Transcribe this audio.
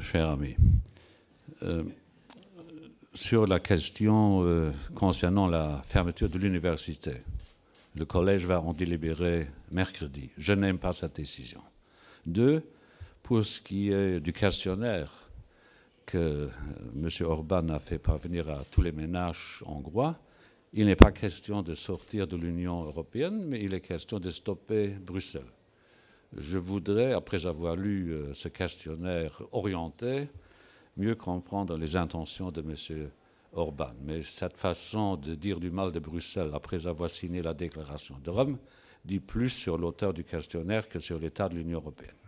cher ami. Euh, sur la question euh, concernant la fermeture de l'université, le collège va en délibérer mercredi. Je n'aime pas cette décision. Deux, pour ce qui est du questionnaire que euh, M. Orban a fait parvenir à tous les ménages hongrois, il n'est pas question de sortir de l'Union européenne, mais il est question de stopper Bruxelles je voudrais, après avoir lu euh, ce questionnaire orienté, mieux comprendre les intentions de M. Orban. Mais cette façon de dire du mal de Bruxelles après avoir signé la déclaration de Rome dit plus sur l'auteur du questionnaire que sur l'état de l'Union européenne.